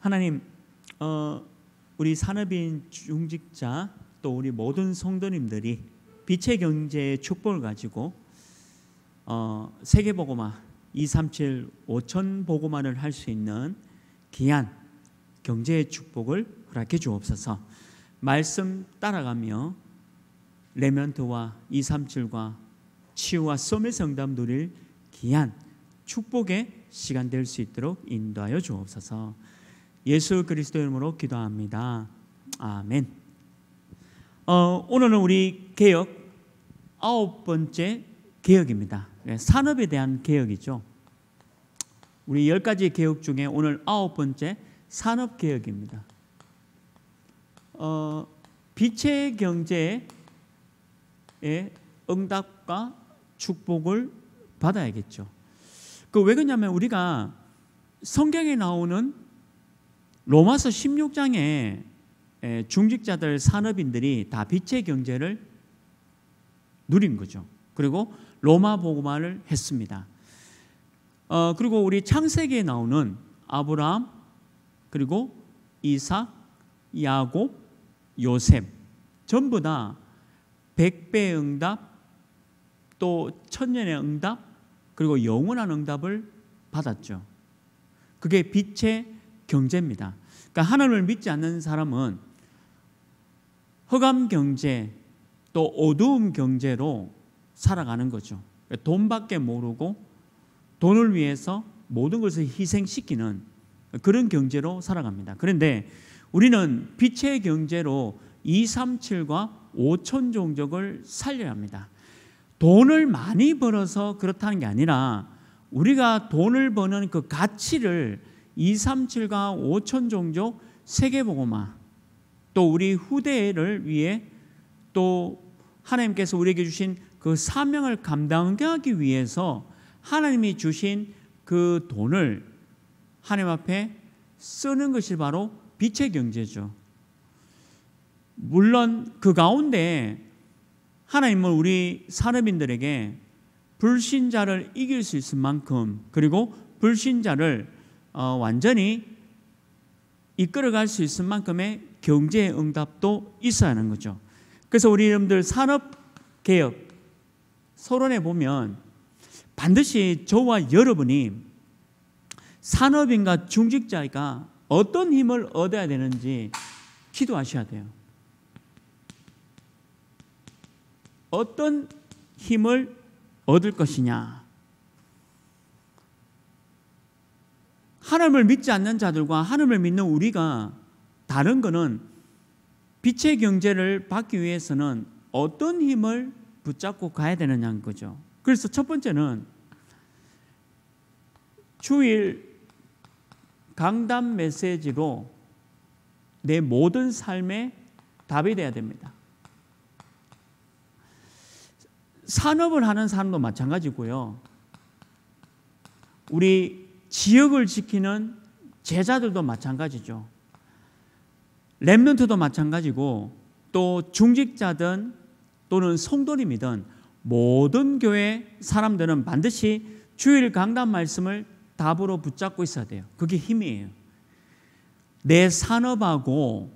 하나님, 어, 우리 산업인 중직자 또 우리 모든 성도님들이 빛의 경제의 축복을 가지고 어, 세계 보고마 237 5천 보고마를 할수 있는 귀한 경제의 축복을 허락해 주옵소서. 말씀 따라가며 레멘트와 237과 치유와 썸의 성담 누릴 귀한 축복의 시간 될 수 있도록 인도하여 주옵소서. 예수 그리스도 이름으로 기도합니다. 아멘. 어, 오늘은 우리 개혁 아홉 번째 개혁입니다. 네, 산업에 대한 개혁이죠. 우리 열 가지 개혁 중에 오늘 아홉 번째 산업 개혁입니다. 어, 빛의 경제에 응답과 축복을 받아야겠죠. 그 왜 그러냐면 우리가 성경에 나오는 로마서 16장에 중직자들 산업인들이 다 빛의 경제를 누린 거죠. 그리고 로마 보고말을 했습니다. 어, 그리고 우리 창세기에 나오는 아브라함 그리고 이삭, 야곱, 요셉 전부 다백배 응답 또 천년의 응답 그리고 영원한 응답을 받았죠. 그게 빛의 경제입니다. 그러니까 하나님을 믿지 않는 사람은 허감 경제 또 어두움 경제로 살아가는 거죠. 그러니까 돈밖에 모르고 돈을 위해서 모든 것을 희생시키는 그런 경제로 살아갑니다. 그런데 우리는 빛의 경제로 237과 5천 종족을 살려야 합니다. 돈을 많이 벌어서 그렇다는 게 아니라 우리가 돈을 버는 그 가치를 237강 5천 종족 세계복음화 또 우리 후대를 위해 또 하나님께서 우리에게 주신 그 사명을 감당하기 위해서 하나님이 주신 그 돈을 하나님 앞에 쓰는 것이 바로 빛의 경제죠. 물론 그 가운데 하나님은 우리 사람인들에게 불신자를 이길 수 있을 만큼 그리고 불신자를 어, 완전히 이끌어갈 수 있을 만큼의 경제 응답도 있어야 하는 거죠. 그래서 우리 여러분들 산업개혁 서론에 보면 반드시 저와 여러분이 산업인과 중직자가 어떤 힘을 얻어야 되는지 기도하셔야 돼요. 어떤 힘을 얻을 것이냐. 하나님을 믿지 않는 자들과 하나님을 믿는 우리가 다른 것은 빛의 경제를 받기 위해서는 어떤 힘을 붙잡고 가야 되느냐는 거죠. 그래서 첫 번째는 주일 강단 메시지로 내 모든 삶에 답이 돼야 됩니다. 산업을 하는 사람도 마찬가지고요. 우리 지역을 지키는 제자들도 마찬가지죠. 렘넌트도 마찬가지고 또 중직자든 또는 성도님이든 모든 교회 사람들은 반드시 주일 강단 말씀을 답으로 붙잡고 있어야 돼요. 그게 힘이에요. 내 산업하고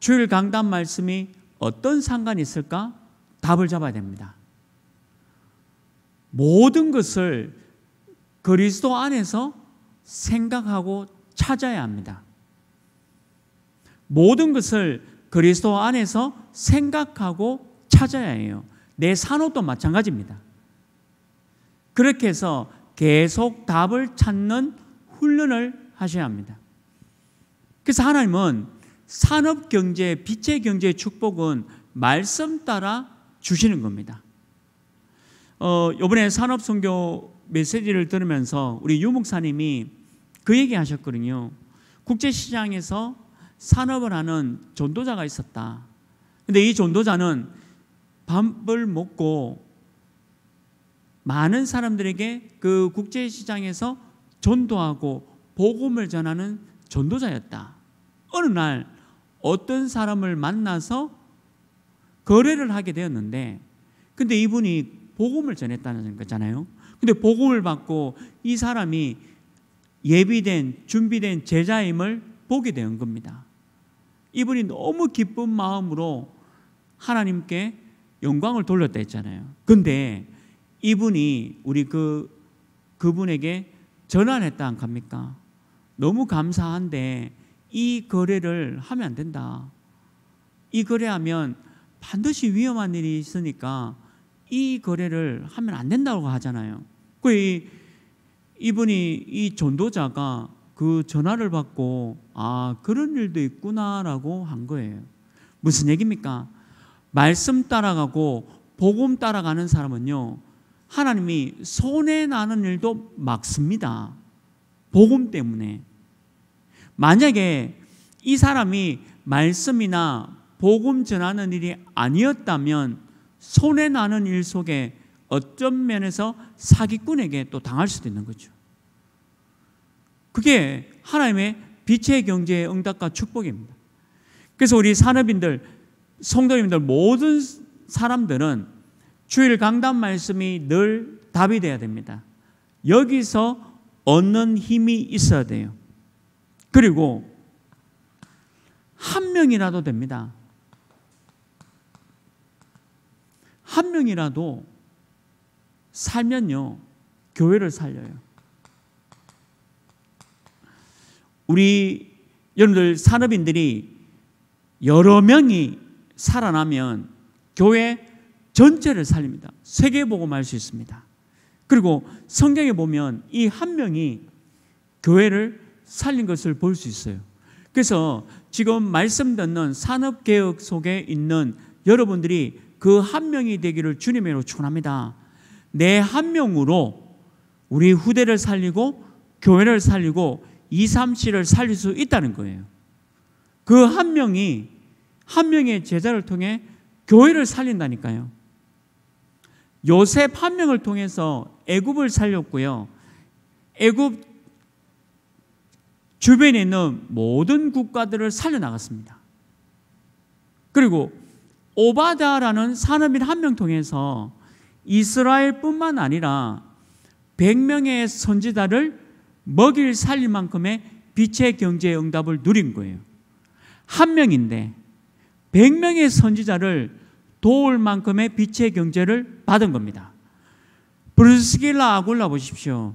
주일 강단 말씀이 어떤 상관이 있을까? 답을 잡아야 됩니다. 모든 것을 그리스도 안에서 생각하고 찾아야 합니다. 모든 것을 그리스도 안에서 생각하고 찾아야 해요. 내 산업도 마찬가지입니다. 그렇게 해서 계속 답을 찾는 훈련을 하셔야 합니다. 그래서 하나님은 산업 경제, 빛의 경제의 축복은 말씀 따라 주시는 겁니다. 어, 이번에 산업 선교 메시지를 들으면서 우리 유목사님이 그 얘기 하셨거든요. 국제시장에서 산업을 하는 전도자가 있었다. 근데 이 전도자는 밥을 먹고 많은 사람들에게 그 국제시장에서 전도하고 복음을 전하는 전도자였다. 어느 날 어떤 사람을 만나서 거래를 하게 되었는데 근데 이분이 복음을 전했다는 거잖아요. 근데 복음을 받고 이 사람이 예비된 준비된 제자임을 보게 된 겁니다. 이분이 너무 기쁜 마음으로 하나님께 영광을 돌렸다 했잖아요. 근데 이분이 우리 그 그분에게 전환했다 안 갑니까? 너무 감사한데 이 거래를 하면 안 된다. 이 거래하면 반드시 위험한 일이 있으니까 이 거래를 하면 안 된다고 하잖아요. 그 이분이 이 전도자가 그 전화를 받고 아 그런 일도 있구나라고 한 거예요. 무슨 얘기입니까? 말씀 따라가고 복음 따라가는 사람은요 하나님이 손해 나는 일도 막습니다. 복음 때문에 만약에 이 사람이 말씀이나 복음 전하는 일이 아니었다면 손에 나는 일 속에 어떤 면에서 사기꾼에게 또 당할 수도 있는 거죠. 그게 하나님의 빛의 경제의 응답과 축복입니다. 그래서 우리 산업인들, 성도님들 모든 사람들은 주일 강단 말씀이 늘 답이 돼야 됩니다. 여기서 얻는 힘이 있어야 돼요. 그리고 한 명이라도 됩니다. 한 명이라도 살면요 교회를 살려요. 우리 여러분들 산업인들이 여러 명이 살아나면 교회 전체를 살립니다. 세계복음할 수 있습니다. 그리고 성경에 보면 이 한 명이 교회를 살린 것을 볼 수 있어요. 그래서 지금 말씀 듣는 산업개혁 속에 있는 여러분들이 그한 명이 되기를 주님으로 축원합니다. 내 한 명으로 우리 후대를 살리고 교회를 살리고 이삼씨를 살릴 수 있다는 거예요. 그 한 명이 한 명의 제자를 통해 교회를 살린다니까요. 요셉 한 명을 통해서 애굽을 살렸고요. 애굽 주변에 있는 모든 국가들을 살려나갔습니다. 그리고 오바다라는 산업인 한 명 통해서 이스라엘뿐만 아니라 100명의 선지자를 먹일 살릴 만큼의 빛의 경제의 응답을 누린 거예요. 한 명인데 100명의 선지자를 도울 만큼의 빛의 경제를 받은 겁니다. 브루스길라 아굴라 보십시오.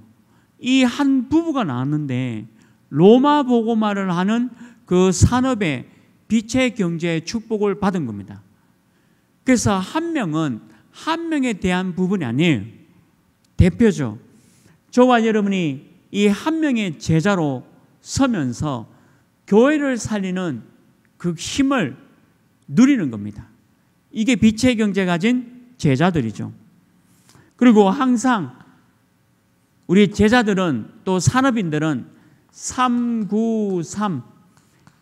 이 한 부부가 나왔는데 로마 보고말을 하는 그 산업의 빛의 경제의 축복을 받은 겁니다. 그래서 한 명은 한 명에 대한 부분이 아니에요. 대표죠. 저와 여러분이 이 한 명의 제자로 서면서 교회를 살리는 그 힘을 누리는 겁니다. 이게 빛의 경제 가진 제자들이죠. 그리고 항상 우리 제자들은 또 산업인들은 393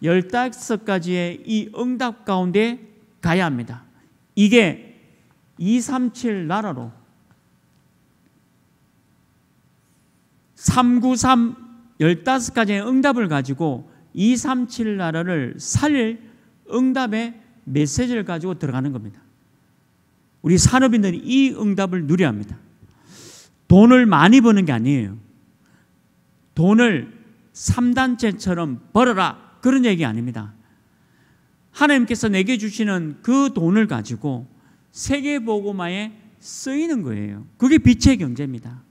15가지의 이 응답 가운데 가야 합니다. 이게 237 나라로 393 15가지의 응답을 가지고 237 나라를 살릴 응답의 메시지를 가지고 들어가는 겁니다. 우리 산업인들이 이 응답을 누려야 합니다. 돈을 많이 버는 게 아니에요. 돈을 3단체처럼 벌어라 그런 얘기 아닙니다. 하나님께서 내게 주시는 그 돈을 가지고 세계보고마에 쓰이는 거예요. 그게 빛의 경제입니다.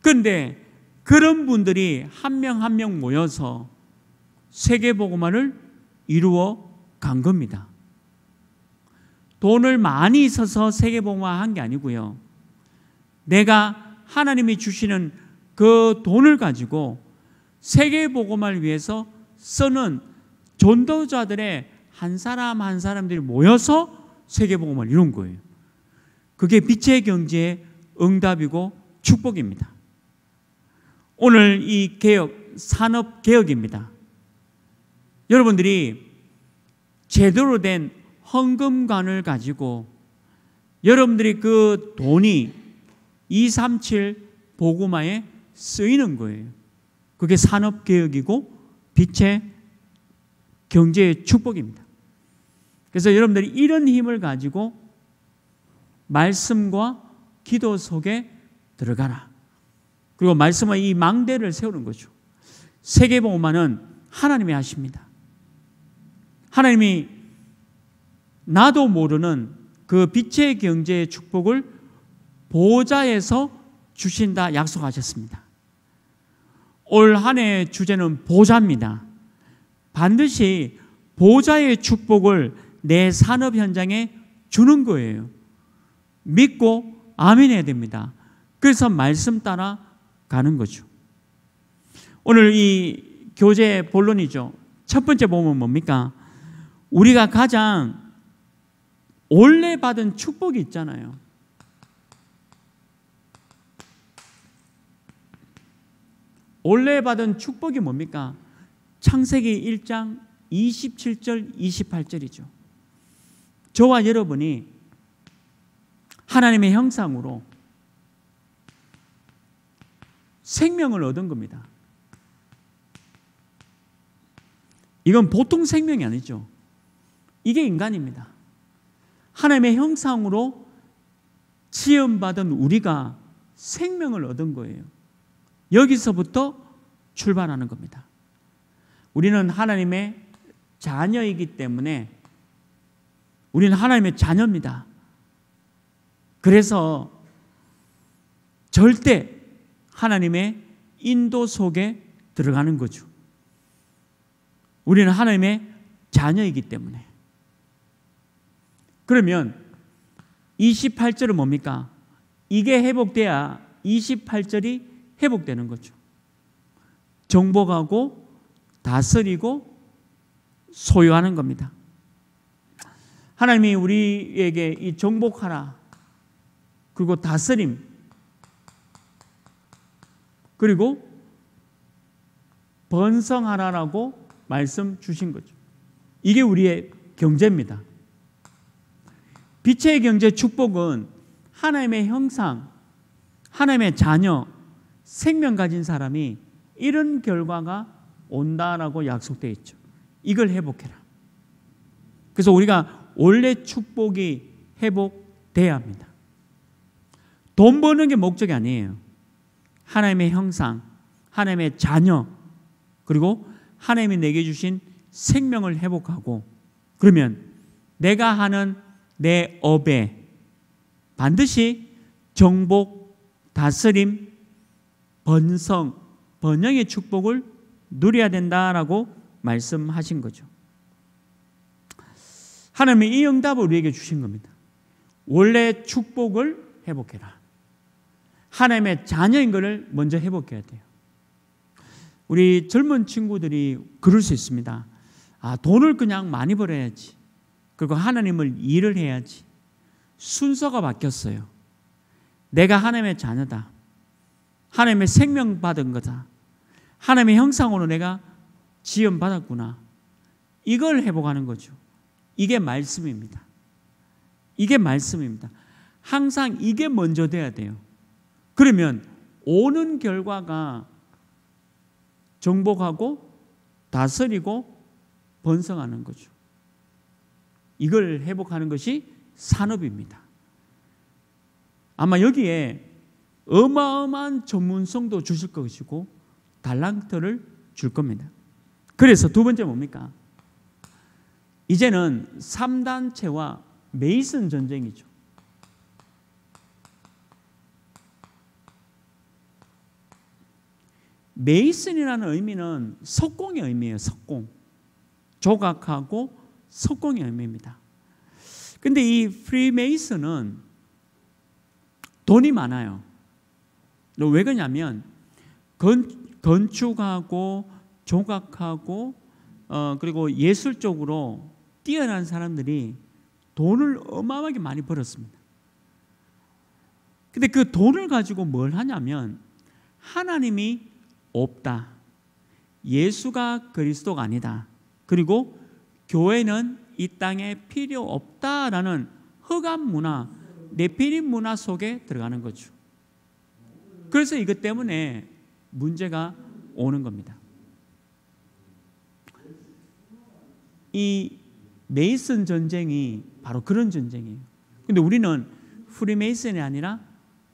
그런데 그런 분들이 한 명 한 명 모여서 세계보고마를 이루어 간 겁니다. 돈을 많이 써서 세계보고마 한 게 아니고요. 내가 하나님이 주시는 그 돈을 가지고 세계보고마를 위해서 쓰는 전도자들의 한 사람 한 사람들이 모여서 세계복음을 이룬 거예요. 그게 빛의 경제의 응답이고 축복입니다. 오늘 이 개혁, 산업 개혁입니다. 여러분들이 제대로 된 헌금관을 가지고 여러분들이 그 돈이 237 보고마에 쓰이는 거예요. 그게 산업개혁이고 빛의 경제의 축복입니다. 그래서 여러분들이 이런 힘을 가지고 말씀과 기도 속에 들어가라. 그리고 말씀은 이 망대를 세우는 거죠. 세계보호만은 하나님이 하십니다. 하나님이 나도 모르는 그 빛의 경제의 축복을 보호자에서 주신다 약속하셨습니다. 올 한해 주제는 보좌입니다. 반드시 보좌의 축복을 내 산업 현장에 주는 거예요. 믿고 아멘 해야 됩니다. 그래서 말씀 따라 가는 거죠. 오늘 이교재 본론이죠. 첫 번째 보면 뭡니까? 우리가 가장 원래 받은 축복이 있잖아요. 원래 받은 축복이 뭡니까? 창세기 1장 27절 28절이죠. 저와 여러분이 하나님의 형상으로 생명을 얻은 겁니다. 이건 보통 생명이 아니죠. 이게 인간입니다. 하나님의 형상으로 지음받은 우리가 생명을 얻은 거예요. 여기서부터 출발하는 겁니다. 우리는 하나님의 자녀이기 때문에 우리는 하나님의 자녀입니다. 그래서 절대 하나님의 인도 속에 들어가는 거죠. 우리는 하나님의 자녀이기 때문에. 그러면 28절은 뭡니까? 이게 회복돼야 28절이 회복되는 거죠. 정복하고 다스리고 소유하는 겁니다. 하나님이 우리에게 이 정복 하나 그리고 다스림 그리고 번성하라라고 말씀 주신 거죠. 이게 우리의 경제입니다. 빛의 경제 축복은 하나님의 형상, 하나님의 자녀, 생명 가진 사람이 이런 결과가 온다라고 약속되어 있죠. 이걸 회복해라. 그래서 우리가 원래 축복이 회복돼야 합니다. 돈 버는 게 목적이 아니에요. 하나님의 형상, 하나님의 자녀, 그리고 하나님이 내게 주신 생명을 회복하고 그러면 내가 하는 내 업에 반드시 정복, 다스림, 번성, 번영의 축복을 누려야 된다라고 말씀하신 거죠. 하나님이 이 응답을 우리에게 주신 겁니다. 원래 축복을 회복해라. 하나님의 자녀인 것을 먼저 회복해야 돼요. 우리 젊은 친구들이 그럴 수 있습니다. 아, 돈을 그냥 많이 벌어야지. 그리고 하나님을 일을 해야지. 순서가 바뀌었어요. 내가 하나님의 자녀다. 하나님의 생명 받은 거다. 하나님의 형상으로 내가 지연 받았구나. 이걸 회복하는 거죠. 이게 말씀입니다. 이게 말씀입니다. 항상 이게 먼저 돼야 돼요. 그러면 오는 결과가 정복하고 다스리고 번성하는 거죠. 이걸 회복하는 것이 산업입니다. 아마 여기에 어마어마한 전문성도 주실 것이고 달랑터를줄 겁니다. 그래서 두 번째 뭡니까? 이제는 3단체와 메이슨 전쟁이죠. 메이슨이라는 의미는 석공의 의미예요. 석공. 조각하고 석공의 의미입니다. 근데 이 프리메이슨은 돈이 많아요. 왜 그러냐면 건, 건축하고 조각하고 어, 그리고 예술 적으로 뛰어난 사람들이 돈을 어마어마하게 많이 벌었습니다. 근데 그 돈을 가지고 뭘 하냐면 하나님이 없다. 예수가 그리스도가 아니다. 그리고 교회는 이 땅에 필요 없다라는 허감 문화, 내피림 문화 속에 들어가는 거죠. 그래서 이것 때문에 문제가 오는 겁니다. 이 메이슨 전쟁이 바로 그런 전쟁이에요. 근데 우리는 프리메이슨이 아니라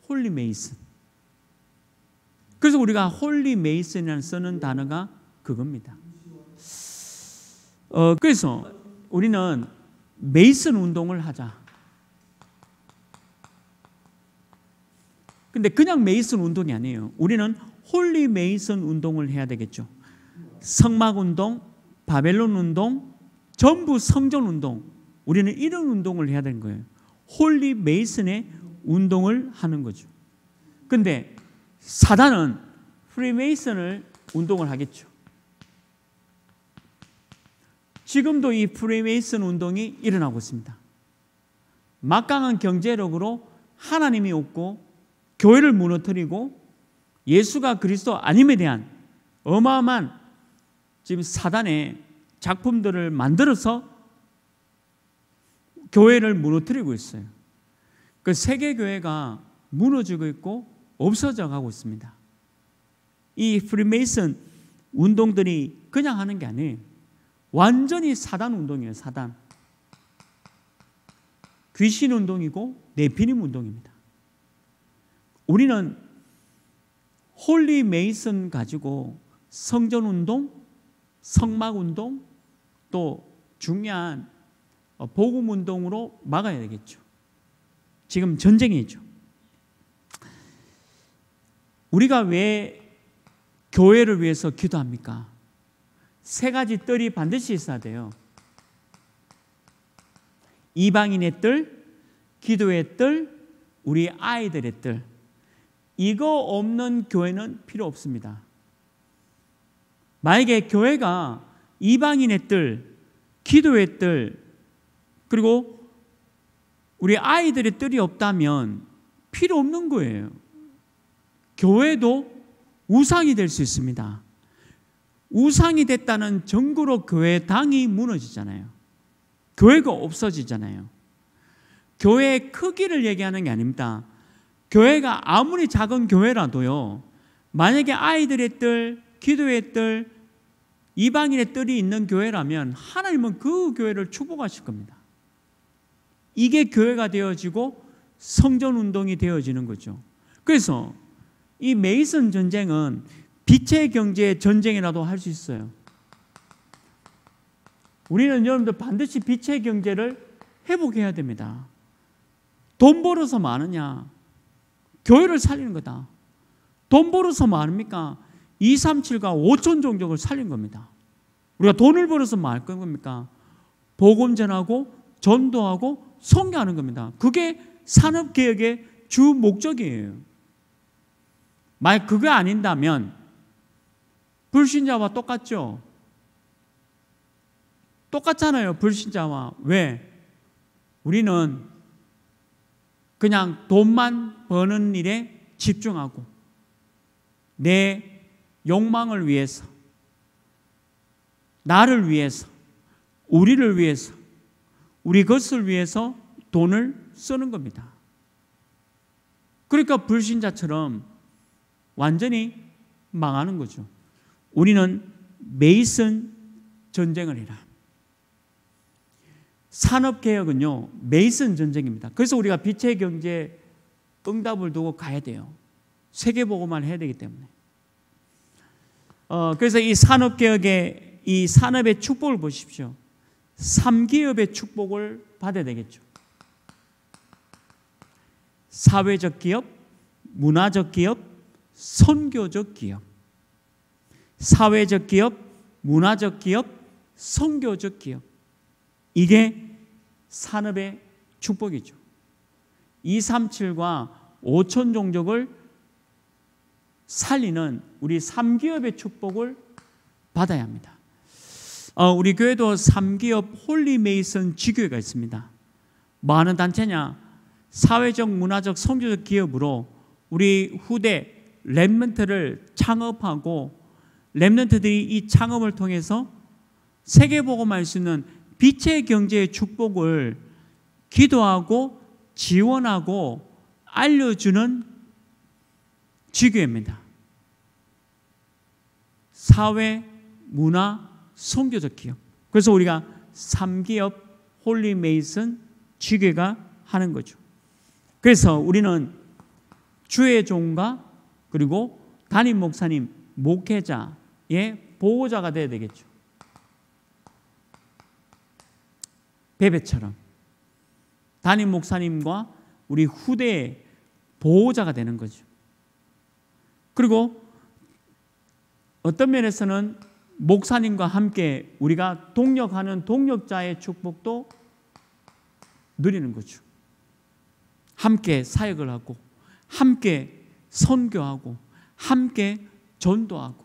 홀리메이슨. 그래서 우리가 홀리메이슨이라는 쓰는 단어가 그겁니다. 어, 그래서 우리는 메이슨 운동을 하자. 근데 그냥 메이슨 운동이 아니에요. 우리는 홀리 메이슨 운동을 해야 되겠죠. 성막 운동, 바벨론 운동, 전부 성전 운동. 우리는 이런 운동을 해야 되는 거예요. 홀리 메이슨의 운동을 하는 거죠. 근데 사단은 프리메이슨을 운동을 하겠죠. 지금도 이 프리메이슨 운동이 일어나고 있습니다. 막강한 경제력으로 하나님이 없고 교회를 무너뜨리고 예수가 그리스도 아님에 대한 어마어마한 지금 사단의 작품들을 만들어서 교회를 무너뜨리고 있어요. 그 세계 교회가 무너지고 있고 없어져 가고 있습니다. 이 프리메이슨 운동들이 그냥 하는 게 아니에요. 완전히 사단 운동이에요, 사단. 귀신 운동이고 내피님 운동입니다. 우리는 홀리 메이슨 가지고 성전 운동, 성막 운동, 또 중요한 어, 복음 운동으로 막아야 되겠죠. 지금 전쟁이죠. 우리가 왜 교회를 위해서 기도합니까? 세 가지 뜰이 반드시 있어야 돼요. 이방인의 뜰, 기도의 뜰, 우리 아이들의 뜰. 이거 없는 교회는 필요 없습니다. 만약에 교회가 이방인의 뜰, 기도의 뜰, 그리고 우리 아이들의 뜰이 없다면 필요 없는 거예요. 교회도 우상이 될 수 있습니다. 우상이 됐다는 정구로 교회 당이 무너지잖아요. 교회가 없어지잖아요. 교회의 크기를 얘기하는 게 아닙니다. 교회가 아무리 작은 교회라도요. 만약에 아이들의 뜰, 기도의 뜰, 이방인의 뜰이 있는 교회라면 하나님은 그 교회를 축복하실 겁니다. 이게 교회가 되어지고 성전 운동이 되어지는 거죠. 그래서 이 메이슨 전쟁은 빛의 경제의 전쟁이라도 할 수 있어요. 우리는 여러분들 반드시 빛의 경제를 회복해야 됩니다. 돈 벌어서 많으냐? 교회를 살리는 거다. 돈 벌어서 뭐 합니까? 2, 3, 7과 5천 종족을 살린 겁니다. 우리가 돈을 벌어서 뭐할 겁니까? 복음 전하고 전도하고 성교하는 겁니다. 그게 산업개혁의 주 목적이에요. 만약 그게 아닌다면 불신자와 똑같죠. 똑같잖아요. 불신자와. 왜? 우리는 그냥 돈만 버는 일에 집중하고 내 욕망을 위해서 나를 위해서 우리를 위해서 우리 것을 위해서 돈을 쓰는 겁니다. 그러니까 불신자처럼 완전히 망하는 거죠. 우리는 메이슨 전쟁을 해라. 산업개혁은요, 메이슨 전쟁입니다. 그래서 우리가 빛의 경제 응답을 두고 가야 돼요. 세계보고만 해야 되기 때문에. 어, 그래서 이 산업개혁의, 이 산업의 축복을 보십시오. 3기업의 축복을 받아야 되겠죠. 사회적 기업, 문화적 기업, 선교적 기업. 사회적 기업, 문화적 기업, 선교적 기업. 이게 산업의 축복이죠. 237과 5천 종족을 살리는 우리 3기업의 축복을 받아야 합니다. 어, 우리 교회도 3기업 홀리메이슨 지교회가 있습니다. 뭐 하는 단체냐? 사회적, 문화적, 성교적 기업으로 우리 후대 랩먼트를 창업하고 랩먼트들이 이 창업을 통해서 세계보고만 할 수 있는 빛의 경제의 축복을 기도하고 지원하고 알려주는 지교입니다. 사회, 문화, 선교적 기업. 그래서 우리가 3기업 홀리메이슨 지교가 하는 거죠. 그래서 우리는 주의 종과 그리고 담임 목사님, 목회자의 보호자가 되어야 되겠죠. 베베처럼 담임 목사님과 우리 후대의 보호자가 되는 거죠. 그리고 어떤 면에서는 목사님과 함께 우리가 동력하는 동력자의 축복도 누리는 거죠. 함께 사역을 하고 함께 선교하고 함께 전도하고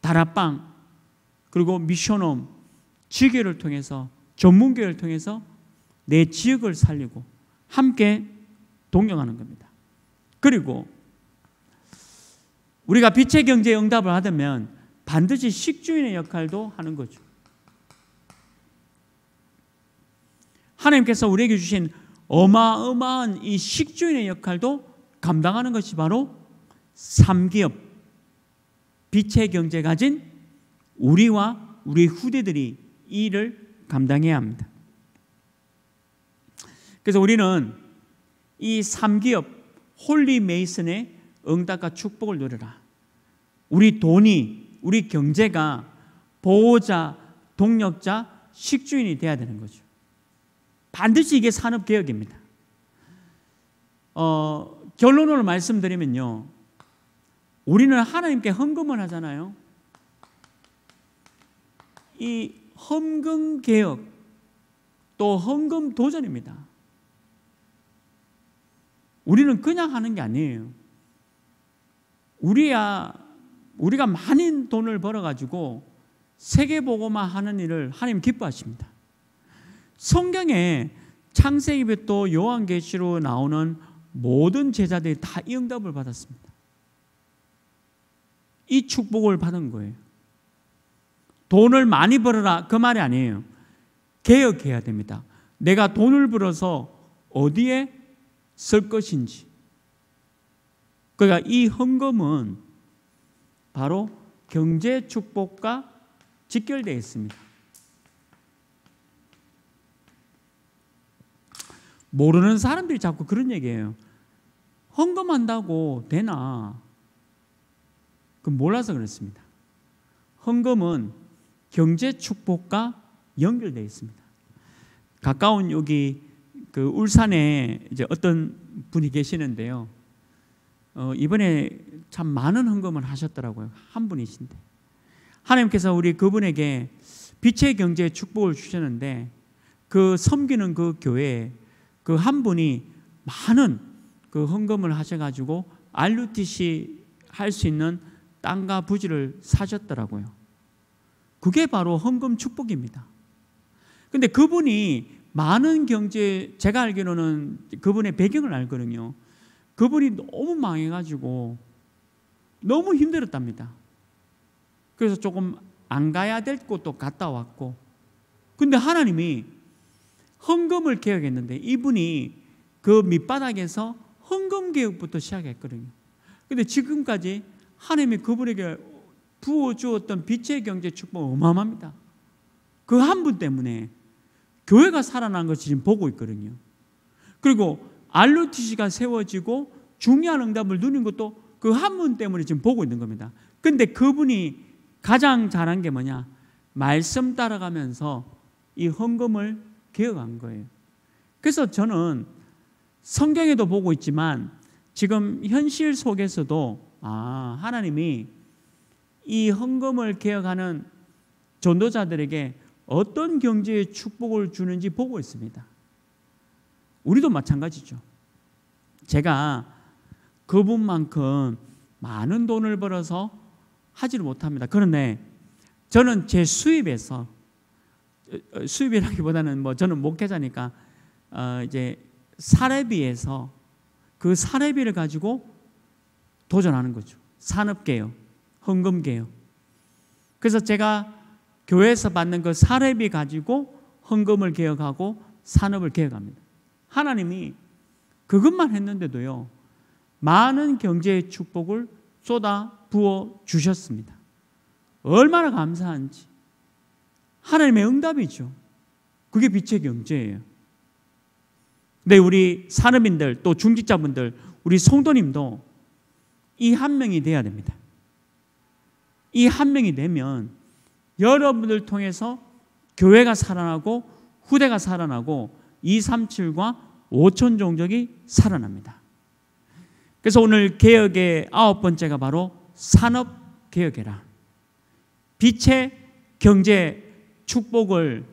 다락방 그리고 미션홈 지교를 통해서 전문교회를 통해서 내 지역을 살리고 함께 동경하는 겁니다. 그리고 우리가 빛의 경제에 응답을 하다면 반드시 식주인의 역할도 하는 거죠. 하나님께서 우리에게 주신 어마어마한 이 식주인의 역할도 감당하는 것이 바로 삼기업 빛의 경제 가진 우리와 우리 후대들이 이일 감당해야 합니다. 그래서 우리는 이 3기업 홀리 메이슨의 응답과 축복을 누려라. 우리 돈이 우리 경제가 보호자, 동력자, 식주인이 돼야 되는 거죠. 반드시 이게 산업 개혁입니다. 어, 결론으로 말씀드리면요. 우리는 하나님께 헌금을 하잖아요. 이 헌금 개혁 또 헌금 도전입니다. 우리는 그냥 하는 게 아니에요. 우리야 우리가 많은 돈을 벌어 가지고 세계 보고만 하는 일을 하나님 기뻐하십니다. 성경에 창세기부터 요한계시로 나오는 모든 제자들이 다이 응답을 받았습니다. 이 축복을 받은 거예요. 돈을 많이 벌어라 그 말이 아니에요. 개혁해야 됩니다. 내가 돈을 벌어서 어디에 쓸 것인지. 그러니까 이 헌금은 바로 경제 축복과 직결되어 있습니다. 모르는 사람들이 자꾸 그런 얘기해요. 헌금한다고 되나? 그 몰라서 그렇습니다. 헌금은 경제 축복과 연결되어 있습니다. 가까운 여기 그 울산에 이제 어떤 분이 계시는데요. 어, 이번에 참 많은 헌금을 하셨더라고요. 한 분이신데. 하나님께서 우리 그분에게 빛의 경제 축복을 주셨는데 그 섬기는 그 교회에 그 한 분이 많은 그 헌금을 하셔가지고 RUTC 할수 있는 땅과 부지를 사셨더라고요. 그게 바로 헌금 축복입니다. 근데 그분이 많은 경제 제가 알기로는 그분의 배경을 알거든요. 그분이 너무 망해가지고 너무 힘들었답니다. 그래서 조금 안 가야 될 곳도 갔다 왔고, 근데 하나님이 헌금을 개혁했는데 이분이 그 밑바닥에서 헌금 개혁부터 시작했거든요. 근데 지금까지 하나님이 그분에게 부어주었던 빛의 경제 축복 어마어마합니다. 그 한 분 때문에 교회가 살아난 것을 지금 보고 있거든요. 그리고 ROTC가 세워지고 중요한 응답을 누린 것도 그 한 분 때문에 지금 보고 있는 겁니다. 근데 그분이 가장 잘한 게 뭐냐? 말씀 따라가면서 이 헌금을 개혁한 거예요. 그래서 저는 성경에도 보고 있지만 지금 현실 속에서도 아, 하나님이 이 헌금을 개혁하는 전도자들에게 어떤 경제의 축복을 주는지 보고 있습니다. 우리도 마찬가지죠. 제가 그분만큼 많은 돈을 벌어서 하지를 못합니다. 그런데 저는 제 수입에서 어, 어, 수입이라기보다는 뭐 저는 목회자니까 어 이제 사례비에서 그 사례비를 가지고 도전하는 거죠. 산업개혁. 헌금 계요 그래서 제가 교회에서 받는 그 사례비 가지고 헌금을 개혁하고 산업을 개혁합니다. 하나님이 그것만 했는데도요. 많은 경제의 축복을 쏟아 부어 주셨습니다. 얼마나 감사한지. 하나님의 응답이죠. 그게 빛의 경제예요. 근데 우리 산업인들 또 중직자분들 우리 성도님도 이 한 명이 돼야 됩니다. 이한 명이 되면 여러분을 통해서 교회가 살아나고 후대가 살아나고 237과 5천 종족이 살아납니다. 그래서 오늘 개혁의 아홉 번째가 바로 산업 개혁이라. 빛의 경제 축복을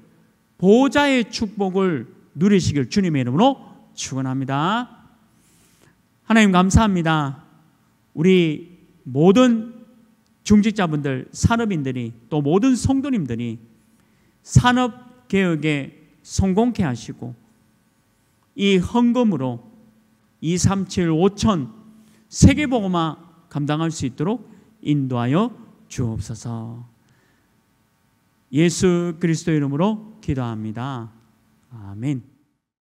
보호자의 축복을 누리시길 주님의 이름으로 축원합니다. 하나님 감사합니다. 우리 모든 중직자분들, 산업인들이 또 모든 성도님들이 산업 개혁에 성공케 하시고 이 헌금으로 2, 3, 7, 5천 세계보고마 감당할 수 있도록 인도하여 주옵소서. 예수 그리스도 이름으로 기도합니다. 아멘.